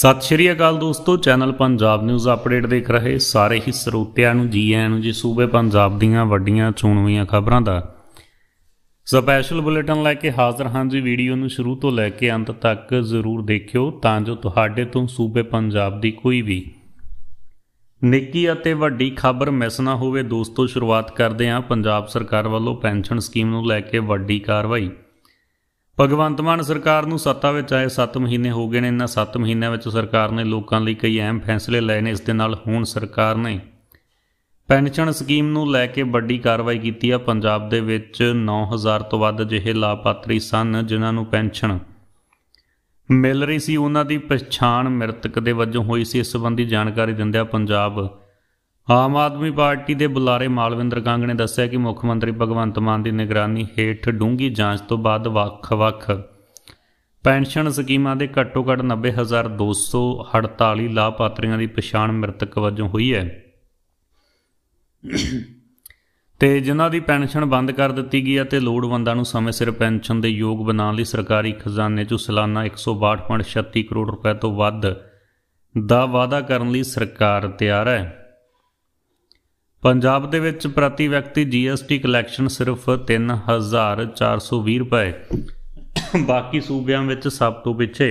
ਸਤਿ ਸ਼੍ਰੀ ਅਕਾਲ ਦੋਸਤੋ channel Punjab news update ਦੇਖ ਰਹੇ ਸਾਰੇ ਹੀ ਸਰੋਤਿਆਂ ਨੂੰ ਜੀ ਆਇਆਂ ਨੂੰ ਜੀ ਸੂਬੇ ਪੰਜਾਬ ਦੀਆਂ ਵੱਡੀਆਂ ਚੋਣਵੀਆਂ ਖਬਰਾਂ ਦਾ ਸਪੈਸ਼ਲ ਬੁਲੇਟਿਨ ਲੈ ਕੇ ਹਾਜ਼ਰ ਹਾਂ ਜੀ ਵੀਡੀਓ ਨੂੰ ਸ਼ੁਰੂ ਤੋਂ ਲੈ ਕੇ ਅੰਤ ਤੱਕ ਜ਼ਰੂਰ ਦੇਖਿਓ ਤਾਂ ਜੋ ਤੁਹਾਡੇ ਤੋਂ ਸੂਬੇ ਪੰਜਾਬ ਦੀ ਕੋਈ ਵੀ ਨਿੱਕੀ ਅਤੇ ਵੱਡੀ ਖਬਰ ਮਿਸ ਨਾ ਹੋਵੇ ਦੋਸਤੋ ਸ਼ੁਰੂਆਤ ਕਰਦੇ ਹਾਂ ਪੰਜਾਬ ਸਰਕਾਰ ਵੱਲੋਂ ਪੈਨਸ਼ਨ ਸਕੀਮ ਨੂੰ ਲੈ ਕੇ ਵੱਡੀ ਕਾਰਵਾਈ ਭਗਵੰਤ ਮਾਨ ਸਰਕਾਰ ਨੂੰ ਸੱਤਾ ਵਿੱਚ ਆਏ 7 ਮਹੀਨੇ ਹੋ ਗਏ ਨੇ ਇਹਨਾਂ 7 ਮਹੀਨਿਆਂ ਵਿੱਚ ਸਰਕਾਰ ਨੇ ਲੋਕਾਂ ਲਈ ਕਈ ਅਹਿਮ ਫੈਸਲੇ ਲਏ ਨੇ ਇਸ ਦੇ ਨਾਲ ਹੁਣ ਸਰਕਾਰ ਨੇ ਪੈਨਸ਼ਨ ਸਕੀਮ ਨੂੰ ਲੈ ਕੇ ਵੱਡੀ ਕਾਰਵਾਈ ਕੀਤੀ ਆ ਪੰਜਾਬ ਦੇ ਵਿੱਚ 9000 ਤੋਂ ਵੱਧ ਜਿਹੇ ਲਾਭਪਾਤਰੀ ਸਨ ਜਿਨ੍ਹਾਂ ਨੂੰ ਪੈਨਸ਼ਨ ਮਿਲ ਰਹੀ ਸੀ ਉਹਨਾਂ ਦੀ ਪਛਾਣ ਮ੍ਰਿਤਕ ਦੇ ਵਜੋਂ ਹੋਈ ਸੀ ਇਸ ਸੰਬੰਧੀ ਜਾਣਕਾਰੀ ਦਿੰਦਿਆਂ ਪੰਜਾਬ ਆਮ ਆਦਮੀ ਪਾਰਟੀ ਦੇ ਬੁਲਾਰੇ ਮਾਲਵਿੰਦਰ ਕੰਗ ਨੇ ਦੱਸਿਆ ਕਿ ਮੁੱਖ ਮੰਤਰੀ ਭਗਵੰਤ ਮਾਨ ਦੀ ਨਿਗਰਾਨੀ ਹੇਠ ਡੂੰਗੀ ਜਾਂਚ ਤੋਂ ਬਾਅਦ ਵੱਖ-ਵੱਖ ਪੈਨਸ਼ਨ ਸਕੀਮਾਂ ਦੇ ਘੱਟੋ-ਘੱਟ 90248 ਲਾਭਪਾਤਰੀਆਂ ਦੀ ਪਛਾਣ ਮ੍ਰਿਤਕ ਵਜੋਂ ਹੋਈ ਹੈ ਤੇ ਜਿਨ੍ਹਾਂ ਦੀ ਪੈਨਸ਼ਨ ਬੰਦ ਕਰ ਦਿੱਤੀ ਗਈ ਹੈ ਤੇ ਲੋੜਵੰਦਾਂ ਨੂੰ ਸਮੇਂ ਸਿਰ ਪੈਨਸ਼ਨ ਦੇ ਯੋਗ ਬਣਾਉਣ ਲਈ ਸਰਕਾਰੀ ਖਜ਼ਾਨੇ 'ਚੋਂ ਸਾਲਾਨਾ 162.36 ਕਰੋੜ ਰੁਪਏ ਤੋਂ ਵੱਧ ਦਾ ਵਾਅਦਾ ਕਰਨ ਲਈ ਸਰਕਾਰ ਤਿਆਰ ਹੈ ਪੰਜਾਬ ਦੇ ਵਿੱਚ ਪ੍ਰਤੀ ਵਿਅਕਤੀ ਜੀਐਸਟੀ ਕਲੈਕਸ਼ਨ ਸਿਰਫ 3420 ਰੁਪਏ ਬਾਕੀ ਸੂਬਿਆਂ ਵਿੱਚ ਸਭ ਤੋਂ ਪਿੱਛੇ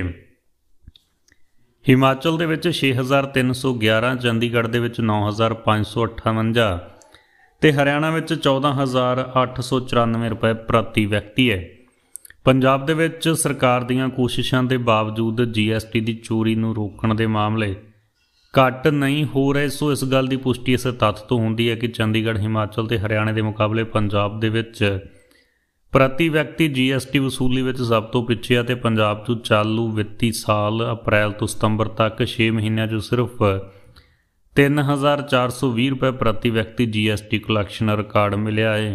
ਹਿਮਾਚਲ ਦੇ ਵਿੱਚ 6311 ਚੰਡੀਗੜ੍ਹ ਦੇ ਵਿੱਚ 9558 ਤੇ ਹਰਿਆਣਾ ਵਿੱਚ 14894 ਰੁਪਏ ਪ੍ਰਤੀ ਵਿਅਕਤੀ ਹੈ ਪੰਜਾਬ ਦੇ ਵਿੱਚ ਸਰਕਾਰ ਦੀਆਂ ਕੋਸ਼ਿਸ਼ਾਂ ਦੇ ਬਾਵਜੂਦ ਜੀਐਸਟੀ ਦੀ ਚੋਰੀ ਨੂੰ ਰੋਕਣ ਦੇ ਮਾਮਲੇ ਘਟ ਨਹੀਂ ਹੋ ਰਹੇ ਸੋ ਇਸ ਗੱਲ ਦੀ ਪੁਸ਼ਟੀ ਇਸ ਤੱਥ ਤੋਂ ਹੁੰਦੀ ਹੈ ਕਿ ਚੰਡੀਗੜ੍ਹ ਹਿਮਾਚਲ ਤੇ ਹਰਿਆਣਾ ਦੇ ਮੁਕਾਬਲੇ ਪੰਜਾਬ ਦੇ ਵਿੱਚ ਪ੍ਰਤੀ ਵਿਅਕਤੀ ਜੀਐਸਟੀ ਵਸੂਲੀ ਵਿੱਚ ਸਭ ਤੋਂ ਪਿੱਛੇ ਹੈ ਤੇ ਪੰਜਾਬ ਤੋਂ ਚਾਲੂ ਵਿੱਤੀ ਸਾਲ ਅਪ੍ਰੈਲ ਤੋਂ ਸਤੰਬਰ ਤੱਕ 6 ਮਹੀਨਿਆਂ 'ਚ ਸਿਰਫ 3420 ਰੁਪਏ ਪ੍ਰਤੀ ਵਿਅਕਤੀ ਜੀਐਸਟੀ ਕਲੈਕਸ਼ਨ ਰਿਕਾਰਡ ਮਿਲਿਆ ਹੈ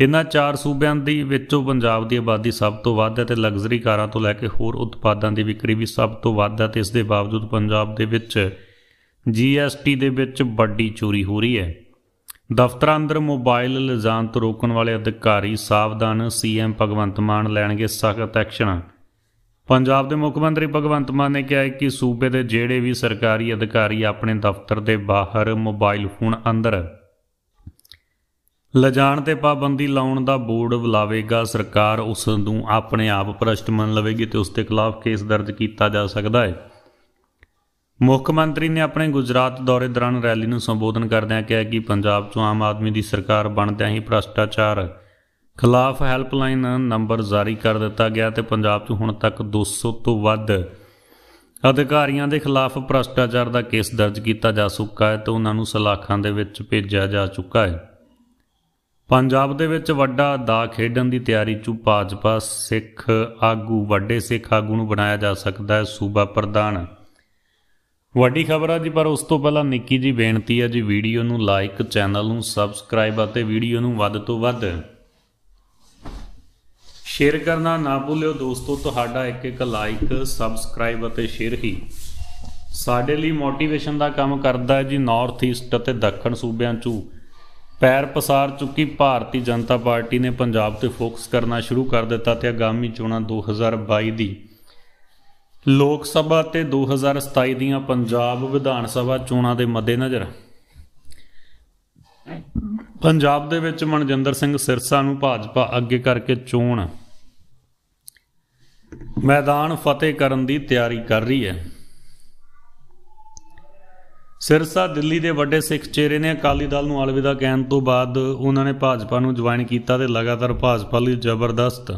ਇਹਨਾਂ ਚਾਰ ਸੂਬਿਆਂ ਦੀ ਵਿੱਚੋਂ ਪੰਜਾਬ ਦੀ ਆਬਾਦੀ ਸਭ ਤੋਂ ਵੱਧ ਹੈ ਤੇ ਲਗਜ਼ਰੀ ਕਾਰਾਂ ਤੋਂ ਲੈ ਕੇ ਹੋਰ ਉਤਪਾਦਾਂ ਦੀ ਵਿਕਰੀ ਵੀ ਸਭ ਤੋਂ ਵੱਧ ਹੈ ਤੇ ਇਸ ਦੇ ਬਾਵਜੂਦ ਪੰਜਾਬ ਦੇ ਵਿੱਚ ਜੀਐਸਟੀ ਦੇ ਵਿੱਚ ਵੱਡੀ ਚੋਰੀ ਹੋ ਰਹੀ ਹੈ ਦਫ਼ਤਰਾਂ ਅੰਦਰ ਮੋਬਾਈਲ ਲਿਜਾਣ ਤੋਂ ਰੋਕਣ ਵਾਲੇ ਅਧਿਕਾਰੀ ਸਾਵਧਾਨ ਸੀਐਮ ਭਗਵੰਤ ਮਾਨ ਲੈਣਗੇ ਸਖਤ ਐਕਸ਼ਨ ਪੰਜਾਬ ਦੇ ਮੁੱਖ ਮੰਤਰੀ ਭਗਵੰਤ ਮਾਨ ਨੇ ਕਿਹਾ ਹੈ ਕਿ ਸੂਬੇ ਦੇ ਜਿਹੜੇ ਵੀ ਸਰਕਾਰੀ ਅਧਿਕਾਰੀ ਆਪਣੇ ਦਫ਼ਤਰ ਦੇ ਬਾਹਰ ਮੋਬਾਈਲ ਫੋਨ ਅੰਦਰ ਲਜਾਣ ਤੇ ਪਾਬੰਦੀ ਲਾਉਣ ਦਾ ਬੋਰਡ ਬੁਲਾਵੇਗਾ ਸਰਕਾਰ ਉਸ ਨੂੰ ਆਪਣੇ ਆਪ ਪ੍ਰਸ਼ਟ ਮੰਨ ਲਵੇਗੀ ਤੇ ਉਸ ਦੇ ਖਿਲਾਫ ਕੇਸ ਦਰਜ ਕੀਤਾ ਜਾ ਸਕਦਾ ਹੈ ਮੁੱਖ ਮੰਤਰੀ ਨੇ ਆਪਣੇ ਗੁਜਰਾਤ ਦੌਰੇ ਦੌਰਾਨ ਰੈਲੀ ਨੂੰ ਸੰਬੋਧਨ ਕਰਦਿਆਂ ਕਿਹਾ ਕਿ ਪੰਜਾਬ 'ਚੋਂ ਆਮ ਆਦਮੀ ਦੀ ਸਰਕਾਰ ਬਣਦਿਆਂ ਹੀ ਭ੍ਰਸ਼ਟਾਚਾਰ ਖਿਲਾਫ ਹੈਲਪਲਾਈਨ ਨੰਬਰ ਜਾਰੀ ਕਰ ਦਿੱਤਾ ਗਿਆ ਤੇ ਪੰਜਾਬ 'ਚ ਹੁਣ ਤੱਕ 200 ਤੋਂ ਵੱਧ ਅਧਿਕਾਰੀਆਂ ਦੇ ਖਿਲਾਫ ਭ੍ਰਸ਼ਟਾਚਾਰ ਦਾ ਕੇਸ ਦਰਜ ਕੀਤਾ ਜਾ ਚੁੱਕਾ ਹੈ ਤੇ ਉਹਨਾਂ ਨੂੰ ਸਲਾਖਾਂ ਦੇ ਵਿੱਚ ਭੇਜਿਆ ਜਾ ਚੁੱਕਾ ਹੈ ਪੰਜਾਬ ਦੇ ਵਿੱਚ ਵੱਡਾ ਦਾ ਖੇਡਣ ਦੀ ਤਿਆਰੀ 'ਚ ਭਾਜਪਾ ਸਿੱਖ ਆਗੂ ਵੱਡੇ ਸਿੱਖ ਆਗੂ ਨੂੰ ਬਣਾਇਆ ਜਾ ਸਕਦਾ ਹੈ ਸੂਬਾ ਪ੍ਰਧਾਨ ਵੱਡੀ ਖਬਰ ਆ ਜੀ ਪਰ ਉਸ ਤੋਂ ਪਹਿਲਾਂ ਨਿੱਕੀ ਜੀ ਬੇਨਤੀ ਹੈ ਜੀ ਵੀਡੀਓ ਨੂੰ ਲਾਈਕ ਚੈਨਲ ਨੂੰ ਸਬਸਕ੍ਰਾਈਬ ਅਤੇ ਵੀਡੀਓ ਨੂੰ ਵੱਧ ਤੋਂ ਵੱਧ ਸ਼ੇਅਰ ਕਰਨਾ ਨਾ ਭੁੱਲਿਓ ਦੋਸਤੋ ਤੁਹਾਡਾ ਇੱਕ ਇੱਕ ਲਾਈਕ ਸਬਸਕ੍ਰਾਈਬ ਅਤੇ ਸ਼ੇਅਰ ਹੀ ਸਾਡੇ ਲਈ ਮੋਟੀਵੇਸ਼ਨ ਦਾ ਕੰਮ ਕਰਦਾ ਹੈ ਜੀ ਨਾਰਥ ਈਸਟ ਅਤੇ ਦੱਖਣ ਸੂਬਿਆਂ ਚੋਂ ਪੈਰ ਪਸਾਰ ਚੁੱਕੀ ਭਾਰਤੀ ਜਨਤਾ ਪਾਰਟੀ ਨੇ ਪੰਜਾਬ ਤੇ ਫੋਕਸ ਕਰਨਾ ਸ਼ੁਰੂ ਕਰ ਦਿੱਤਾ ਤੇ ਆਗਾਮੀ ਚੋਣਾਂ 2022 ਦੀ ਲੋਕ ਸਭਾ ਤੇ 2027 ਦੀਆਂ ਪੰਜਾਬ ਵਿਧਾਨ ਸਭਾ ਚੋਣਾਂ ਦੇ ਮੱਦੇਨਜ਼ਰ ਪੰਜਾਬ ਦੇ ਵਿੱਚ ਮਨਜਿੰਦਰ ਸਿੰਘ ਸਿਰਸਾ ਨੂੰ ਭਾਜਪਾ ਅੱਗੇ ਕਰਕੇ ਚੋਣ ਮੈਦਾਨ ਫਤਿਹ ਕਰਨ ਦੀ ਤਿਆਰੀ ਕਰ ਰਹੀ ਹੈ ਸਿਰਸਾ ਦਿੱਲੀ ਦੇ ਵੱਡੇ ਸਿੱਖ ਚਿਹਰੇ ਨੇ ਅਕਾਲੀ ਦਲ ਨੂੰ ਅਲਵਿਦਾ ਕਹਿਣ ਤੋਂ ਬਾਅਦ ਉਹਨਾਂ ਨੇ ਭਾਜਪਾ ਨੂੰ ਜੁਆਇਨ ਕੀਤਾ ਤੇ ਲਗਾਤਾਰ ਭਾਜਪਾ ਲਈ ਜ਼ਬਰਦਸਤ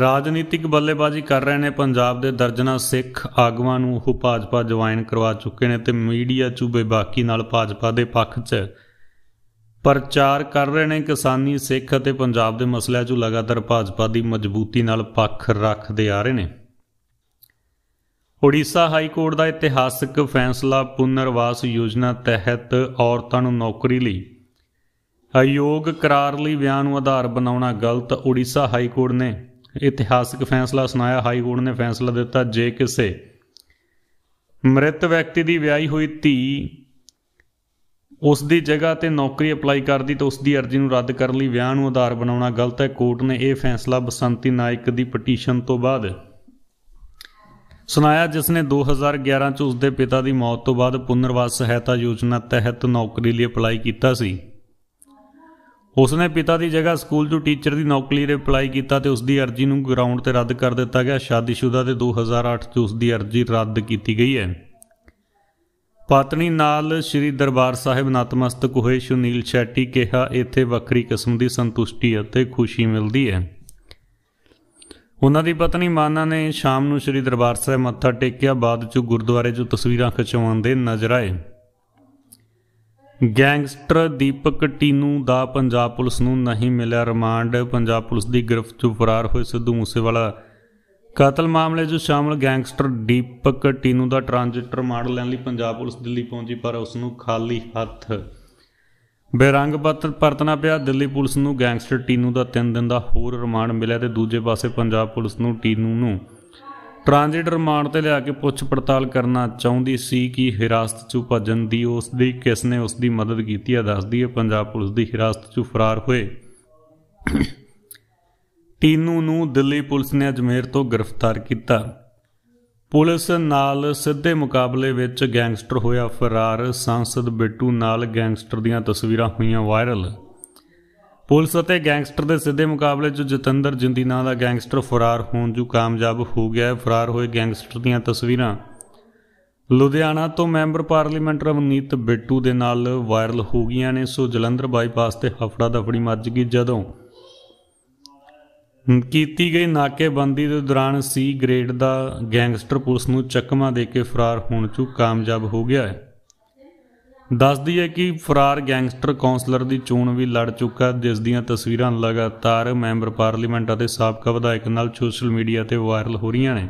ਰਾਜਨੀਤਿਕ ਬੱਲੇਬਾਜ਼ੀ ਕਰ ਰਹੇ ਨੇ ਪੰਜਾਬ ਦੇ ਦਰਜਨਾ ਸਿੱਖ ਆਗੂਆਂ ਨੂੰ ਉਹ ਭਾਜਪਾ ਜੁਆਇਨ ਕਰਵਾ ਚੁੱਕੇ ਨੇ ਤੇ ਮੀਡੀਆ ਚੂਬੇ ਬਾਕੀ ਨਾਲ ਭਾਜਪਾ ਦੇ ਪੱਖ 'ਚ ਪ੍ਰਚਾਰ ਕਰ ਰਹੇ ਨੇ ਕਿਸਾਨੀ ਸਿੱਖ ਅਤੇ ਪੰਜਾਬ ਦੇ ਮਸਲਿਆਂ 'ਚ ਲਗਾਤਾਰ ਭਾਜਪਾ ਦੀ ਮਜ਼ਬੂਤੀ ਨਾਲ ਪੱਖ ਰੱਖਦੇ ਆ ਰਹੇ ਨੇ ਓਡੀਸ਼ਾ ਹਾਈ ਕੋਰਟ ਦਾ ਇਤਿਹਾਸਕ ਫੈਸਲਾ ਪੁਨਰਵਾਸ ਯੋਜਨਾ ਤਹਿਤ ਔਰਤਾਂ ਨੂੰ ਨੌਕਰੀ ਲਈ ਅਯੋਗ ਕਰਾਰ ਲਈ ਬਿਆਨ ਨੂੰ ਆਧਾਰ ਬਣਾਉਣਾ ਗਲਤ ਓਡੀਸ਼ਾ ਹਾਈ ਕੋਰਟ ਨੇ ਇਤਿਹਾਸਕ ਫੈਸਲਾ ਸੁਣਾਇਆ ਹਾਈ ਕੋਰਟ ਨੇ ਫੈਸਲਾ ਦਿੱਤਾ ਜੇ ਕਿਸੇ ਮ੍ਰਿਤ ਵਿਅਕਤੀ ਦੀ ਵਿਆਹੀ ਹੋਈ ਧੀ ਉਸ ਦੀ ਜਗ੍ਹਾ ਤੇ ਨੌਕਰੀ ਅਪਲਾਈ ਕਰਦੀ ਤਾਂ ਉਸ ਦੀ ਅਰਜ਼ੀ ਨੂੰ ਰੱਦ ਕਰਨ ਲਈ ਵਿਆਹ ਨੂੰ ਆਧਾਰ ਬਣਾਉਣਾ ਗਲਤ ਹੈ ਕੋਰਟ ਨੇ ਇਹ ਫੈਸਲਾ ਬਸੰਤੀ ਨਾਇਕ ਦੀ ਪਟੀਸ਼ਨ ਤੋਂ ਬਾਅਦ ਸੁਨਾਇਆ ਜਿਸ ਨੇ 2011 ਚ ਉਸਦੇ ਪਿਤਾ ਦੀ ਮੌਤ ਤੋਂ ਬਾਅਦ ਪੁਨਰਵਾਸ ਸਹਾਇਤਾ ਯੋਜਨਾ ਤਹਿਤ ਨੌਕਰੀ ਲਈ ਅਪਲਾਈ ਕੀਤਾ ਸੀ ਉਸ ਨੇ ਪਿਤਾ ਦੀ ਜਗ੍ਹਾ ਸਕੂਲ ਤੋਂ ਟੀਚਰ ਦੀ ਨੌਕਰੀ ਲਈ ਅਪਲਾਈ ਕੀਤਾ ਤੇ ਉਸ ਦੀ ਅਰਜ਼ੀ ਨੂੰ ਗਰਾਊਂਡ ਤੇ ਰੱਦ ਕਰ ਦਿੱਤਾ ਗਿਆ ਸ਼ਾਦੀशुदा ਤੇ 2008 ਚ ਉਸ ਦੀ ਅਰਜ਼ੀ ਰੱਦ ਕੀਤੀ ਗਈ ਹੈ ਪਤਨੀ ਨਾਲ ਸ੍ਰੀ ਦਰਬਾਰ ਸਾਹਿਬ ਨਤਮਸਤਕ ਹੋਏ ਸੁਨੀਲ ਸ਼ੈਟੀ ਕਿਹਾ ਇੱਥੇ ਵੱਖਰੀ ਕਿਸਮ ਦੀ ਸੰਤੁਸ਼ਟੀ ਅਤੇ ਖੁਸ਼ੀ ਮਿਲਦੀ ਹੈ ਉਹਨਾਂ ਦੀ ਪਤਨੀ ਮਾਨਾ ਨੇ ਸ਼ਾਮ ਨੂੰ ਸ੍ਰੀ ਦਰਬਾਰ ਸਾਹਿਬ ਮੱਥਾ ਟੇਕਿਆ ਬਾਅਦ ਚ ਗੁਰਦੁਆਰੇ 'ਚ ਤਸਵੀਰਾਂ ਖਿਚਵਾਉਂਦੇ ਨਜ਼ਰ ਆਏ ਗੈਂਗਸਟਰ ਦੀਪਕ ਟੀਨੂ ਦਾ ਪੰਜਾਬ ਪੁਲਿਸ ਨੂੰ ਨਹੀਂ ਮਿਲਿਆ ਰਿਮਾਂਡ ਪੰਜਾਬ ਪੁਲਿਸ ਦੀ ਗ੍ਰਿਫਤ ਚ ਫਰਾਰ ਹੋਏ ਸਿੱਧੂ ਮੂਸੇਵਾਲਾ ਕਤਲ ਮਾਮਲੇ 'ਚ ਸ਼ਾਮਲ ਗੈਂਗਸਟਰ ਦੀਪਕ ਟੀਨੂ ਦਾ ਟ੍ਰਾਂਜਿਟਰ ਮਾਰ ਲੈਣ ਲਈ ਪੰਜਾਬ ਪੁਲਿਸ ਦਿੱਲੀ ਪਹੁੰਚੀ ਪਰ ਉਸ ਨੂੰ ਖਾਲੀ ਹੱਥ ਬੇਰੰਗ ਪੱਤਰ ਪਰਤਨਾ ਪਿਆ ਦਿੱਲੀ ਪੁਲਿਸ ਨੂੰ ਗੈਂਗਸਟਰ ਟੀਨੂ ਦਾ 3 ਦਿਨ ਦਾ ਹੋਰ ਰਿਮਾਂਡ ਮਿਲਿਆ ਤੇ ਦੂਜੇ ਪਾਸੇ ਪੰਜਾਬ ਪੁਲਿਸ ਨੂੰ ਟੀਨੂ ਨੂੰ ਟ੍ਰਾਂਜ਼ਿਟ ਰਿਮਾਂਡ ਤੇ ਲਿਆ ਕੇ ਪੁੱਛ ਪੜਤਾਲ ਕਰਨਾ ਚਾਹੁੰਦੀ ਸੀ ਕਿ ਹਿਰਾਸਤ 'ਚੋਂ ਭੱਜਣ ਦੀ ਉਸ ਦੀ ਕਿਸ ਨੇ ਉਸ ਦੀ ਮਦਦ ਕੀਤੀ ਹੈ ਦੱਸਦੀ ਹੈ ਪੰਜਾਬ ਪੁਲਿਸ ਦੀ ਹਿਰਾਸਤ 'ਚੋਂ ਫਰਾਰ ਹੋਏ ਟੀਨੂ ਨੂੰ ਦਿੱਲੀ ਪੁਲਿਸ ਨੇ ਅਜਮੇਰ ਤੋਂ ਗ੍ਰਿਫਤਾਰ ਕੀਤਾ ਪੁਲਿਸ ਨਾਲ ਸਿੱਧੇ ਮੁਕਾਬਲੇ ਵਿੱਚ ਗੈਂਗਸਟਰ ਹੋਇਆ ਫਰਾਰ ਸੰਸਦ ਬਿੱਟੂ ਨਾਲ ਗੈਂਗਸਟਰ ਦੀਆਂ ਤਸਵੀਰਾਂ ਹੋਈਆਂ ਵਾਇਰਲ ਪੁਲਿਸ ਅਤੇ ਗੈਂਗਸਟਰ ਦੇ ਸਿੱਧੇ ਮੁਕਾਬਲੇ 'ਚ ਜਤਿੰਦਰ ਜਿੰਦੀ ਨਾਂ ਦਾ ਗੈਂਗਸਟਰ ਫਰਾਰ ਹੋਣ ਜੂ ਕਾਮਯਾਬ ਹੋ ਗਿਆ ਫਰਾਰ ਹੋਏ ਗੈਂਗਸਟਰ ਦੀਆਂ ਤਸਵੀਰਾਂ ਲੁਧਿਆਣਾ ਤੋਂ ਮੈਂਬਰ ਪਾਰਲੀਮੈਂਟ ਰਵਨੀਤ ਬਿੱਟੂ ਦੇ ਨਾਲ ਵਾਇਰਲ ਹੋ ਗਈਆਂ ਨੇ ਸੋ ਜਲੰਧਰ ਬਾਈਪਾਸ ਤੇ ਹਫੜਾ ਦਫੜੀ ਮੱਚ ਗਈ ਜਦੋਂ ਕੀਤੀ ਗਈ ਨਾਕੇਬੰਦੀ ਦੇ ਦੌਰਾਨ ਸੀ ਗ੍ਰੇਡ ਦਾ ਗੈਂਗਸਟਰ ਪੁਲਿਸ ਨੂੰ ਚੱਕਮਾ ਦੇ ਕੇ ਫਰਾਰ ਹੋਣ ਚ ਕਾਮਯਾਬ ਹੋ ਗਿਆ ਹੈ ਦੱਸਦੀ ਹੈ ਕਿ ਫਰਾਰ ਗੈਂਗਸਟਰ ਕਾਉਂਸਲਰ ਦੀ ਚੋਣ ਵੀ ਲੜ ਚੁੱਕਾ ਜਿਸ ਦੀਆਂ ਤਸਵੀਰਾਂ ਲਗਾਤਾਰ ਮੈਂਬਰ ਪਾਰਲੀਮੈਂਟ ਅਤੇ ਸਾਬਕਾ ਵਿਧਾਇਕ ਨਾਲ ਸੋਸ਼ਲ ਮੀਡੀਆ ਤੇ ਵਾਇਰਲ ਹੋ ਰਹੀਆਂ ਨੇ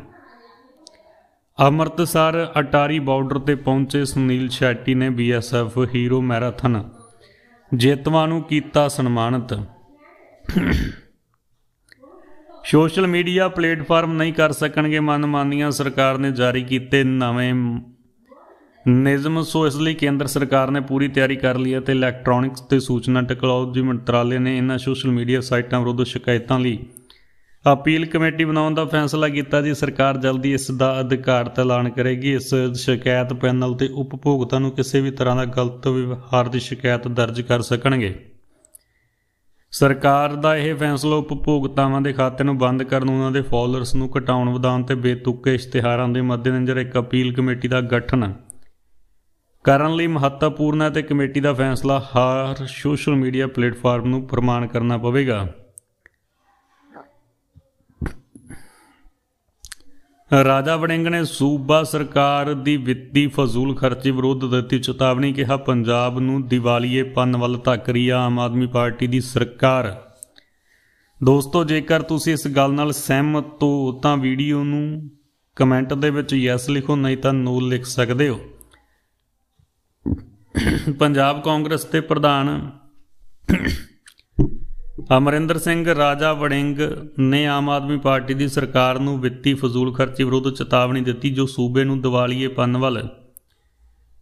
ਅੰਮ੍ਰਿਤਸਰ ਅਟਾਰੀ ਬਾਰਡਰ ਤੇ ਪਹੁੰਚੇ ਸੁਨੀਲ ਸ਼ੈਟੀ ਨੇ ਬੀਐਸਐਫ ਹੀਰੋ ਮੈਰਾਥਨ ਜੇਤਵਾਂ ਨੂੰ ਕੀਤਾ ਸਨਮਾਨਿਤ ਸੋਸ਼ਲ ਮੀਡੀਆ ਪਲੇਟਫਾਰਮ ਨਹੀਂ ਕਰ ਸਕਣਗੇ ਮਨਮਾਨੀਆਂ ਸਰਕਾਰ ਨੇ ਜਾਰੀ ਕੀਤੇ ਨਵੇਂ ਨਿਯਮ ਸੋ ਇਸ ਲਈ ਕੇਂਦਰ ਸਰਕਾਰ ਨੇ ਪੂਰੀ ਤਿਆਰੀ ਕਰ ਲਈ ਹੈ ਤੇ ਇਲੈਕਟ੍ਰੋਨਿਕਸ ਤੇ ਸੂਚਨਾ ਟੈਕਨੋਲੋਜੀ ਮੰਤਰਾਲੇ ਨੇ ਇਹਨਾਂ ਸੋਸ਼ਲ ਮੀਡੀਆ ਸਾਈਟਾਂ ਵਿਰੁੱਧ ਸ਼ਿਕਾਇਤਾਂ ਲਈ ਅਪੀਲ ਕਮੇਟੀ ਬਣਾਉਣ ਦਾ ਫੈਸਲਾ ਕੀਤਾ ਜੀ ਸਰਕਾਰ ਜਲਦੀ ਇਸ ਦਾ ਅਧਿਕਾਰਤ ਐਲਾਨ ਕਰੇਗੀ ਇਸ ਸ਼ਿਕਾਇਤ ਪੈਨਲ ਤੇ ਉਪਭੋਗਤਾ ਨੂੰ ਕਿਸੇ ਵੀ ਤਰ੍ਹਾਂ ਦਾ ਗਲਤ ਵਿਵਹਾਰ ਦੀ ਸ਼ਿਕਾਇਤ ਦਰਜ ਕਰ ਸਕਣਗੇ ਸਰਕਾਰ ਦਾ ਇਹ ਫੈਸਲਾ ਉਪਭੋਗਤਾਵਾਂ ਦੇ ਖਾਤੇ ਨੂੰ ਬੰਦ ਕਰਨ ਉਹਨਾਂ ਦੇ ਫਾਲੋਅਰਸ ਨੂੰ ਘਟਾਉਣ ਵਧਾਉਣ ਤੇ ਬੇਤੁਕੇ ਇਸ਼ਤਿਹਾਰਾਂ ਦੇ ਮੱਦੇਨਜ਼ਰ ਇੱਕ ਅਪੀਲ ਕਮੇਟੀ ਦਾ ਗਠਨ ਕਰਨ ਲਈ ਮਹੱਤਵਪੂਰਨ ਹੈ ਤੇ ਕਮੇਟੀ ਦਾ ਫੈਸਲਾ ਹਰ ਸੋਸ਼ਲ ਮੀਡੀਆ ਪਲੇਟਫਾਰਮ ਨੂੰ ਪ੍ਰਮਾਣ ਕਰਨਾ ਪਵੇਗਾ ਰਾਜਾ ਵੜਿੰਗ ਨੇ ਸੂਬਾ ਸਰਕਾਰ ਦੀ ਵਿੱਤੀ ਫਜ਼ੂਲ ਖਰਚੀ ਵਿਰੁੱਧ ਦਿੱਤੀ ਚੇਤਾਵਨੀ ਕਿਹਾ ਪੰਜਾਬ ਨੂੰ ਪੰਨ ਵੱਲ ਤੱਕ ਰਹੀ ਆਮ ਆਦਮੀ ਪਾਰਟੀ ਦੀ ਸਰਕਾਰ ਦੋਸਤੋ ਜੇਕਰ ਤੁਸੀਂ ਇਸ ਗੱਲ ਨਾਲ ਸਹਿਮਤ ਹੋ ਤਾਂ ਵੀਡੀਓ ਨੂੰ ਕਮੈਂਟ ਦੇ ਵਿੱਚ ਯੈਸ ਲਿਖੋ ਨਹੀਂ ਤਾਂ ਨੋ ਲਿਖ ਸਕਦੇ ਹੋ ਪੰਜਾਬ ਕਾਂਗਰਸ ਦੇ ਪ੍ਰਧਾਨ ਅਮਰਿੰਦਰ ਸਿੰਘ ਰਾਜਾ ਵੜਿੰਗ ਨੇ ਆਮ ਆਦਮੀ ਪਾਰਟੀ ਦੀ ਸਰਕਾਰ ਨੂੰ ਵਿੱਤੀ ਫਜ਼ੂਲ ਖਰਚੀ ਵਿਰੁੱਧ ਚੇਤਾਵਨੀ ਦਿੱਤੀ ਜੋ ਸੂਬੇ ਨੂੰ ਦਿਵਾਲੀਏਪਨ ਵੱਲ